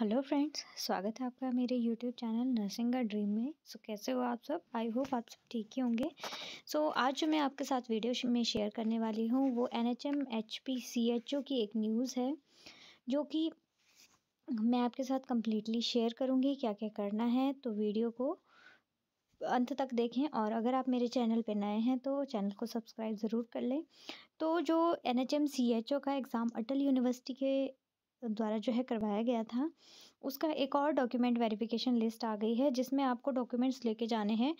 Hello friends स्वागत है आपका मेरे यूट्यूब चैनल नर्सिंग का ड्रीम में सो so, कैसे हो आप सब आई होप आप सब ठीक ही होंगे सो so, आज जो मैं आपके साथ वीडियो में शेयर करने वाली हूँ वो N H M H P C H O की एक न्यूज़ है जो कि मैं आपके साथ कम्प्लीटली शेयर करूँगी क्या क्या करना है तो वीडियो को अंत तक देखें और अगर आप मेरे चैनल पर नए हैं तो चैनल को सब्सक्राइब ज़रूर कर लें तो जो N H M C H O का एग्ज़ाम अटल यूनिवर्सिटी के द्वारा जो है करवाया गया था उसका एक और डॉक्यूमेंट वेरिफिकेशन लिस्ट आ गई है जिसमें आपको डॉक्यूमेंट्स लेके जाने हैं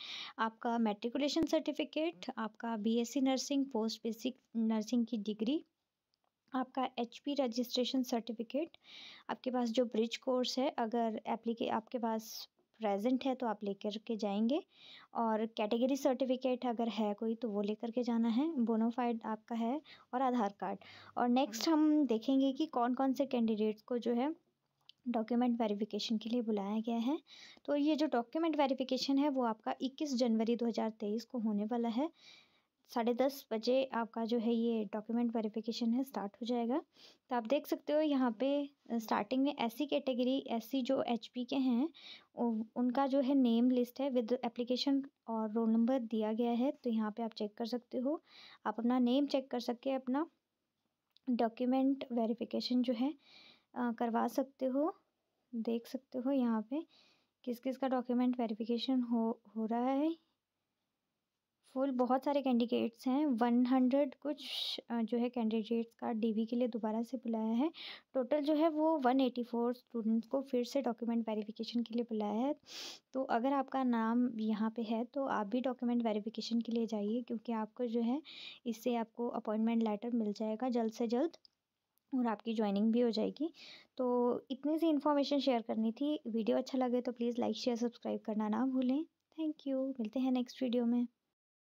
आपका मेट्रिकुलेशन सर्टिफिकेट आपका BSc nursing post basic nursing की डिग्री आपका एच पी रजिस्ट्रेशन सर्टिफिकेट आपके पास जो ब्रिज कोर्स है अगर एप्लीके आपके पास प्रेजेंट है तो आप लेकर के जाएंगे और कैटेगरी सर्टिफिकेट अगर है कोई तो वो लेकर के जाना है बोनोफाइड आपका है और आधार कार्ड और नेक्स्ट हम्म। हम देखेंगे कि कौन कौन से कैंडिडेट्स को जो है डॉक्यूमेंट वेरिफिकेशन के लिए बुलाया गया है तो ये जो डॉक्यूमेंट वेरिफिकेशन है वो आपका 21 जनवरी 2023 को होने वाला है साढ़े दस बजे आपका जो है ये डॉक्यूमेंट वेरिफिकेशन है स्टार्ट हो जाएगा तो आप देख सकते हो यहाँ पे स्टार्टिंग में ऐसी कैटेगरी ऐसी जो एच के हैं उनका जो है नेम लिस्ट है विद एप्लीकेशन और रोल नंबर दिया गया है तो यहाँ पे आप चेक कर सकते हो आप अपना नेम चेक कर सके अपना डॉक्यूमेंट वेरिफिकेशन जो है आ, करवा सकते हो देख सकते हो यहाँ पे किस किस का डॉक्यूमेंट वेरिफिकेशन हो हो रहा है फुल बहुत सारे कैंडिडेट्स हैं वन हंड्रेड कुछ जो है कैंडिडेट्स का डीवी के लिए दोबारा से बुलाया है टोटल जो है वो वन एटी फोर स्टूडेंट्स को फिर से डॉक्यूमेंट वेरिफिकेशन के लिए बुलाया है तो अगर आपका नाम यहाँ पे है तो आप भी डॉक्यूमेंट वेरिफिकेशन के लिए जाइए क्योंकि आपको जो है इससे आपको अपॉइंटमेंट लेटर मिल जाएगा जल्द से जल्द और आपकी ज्वाइनिंग भी हो जाएगी तो इतनी सी इन्फॉर्मेशन शेयर करनी थी वीडियो अच्छा लगे तो प्लीज़ लाइक शेयर सब्सक्राइब करना ना भूलें थैंक यू मिलते हैं नेक्स्ट वीडियो में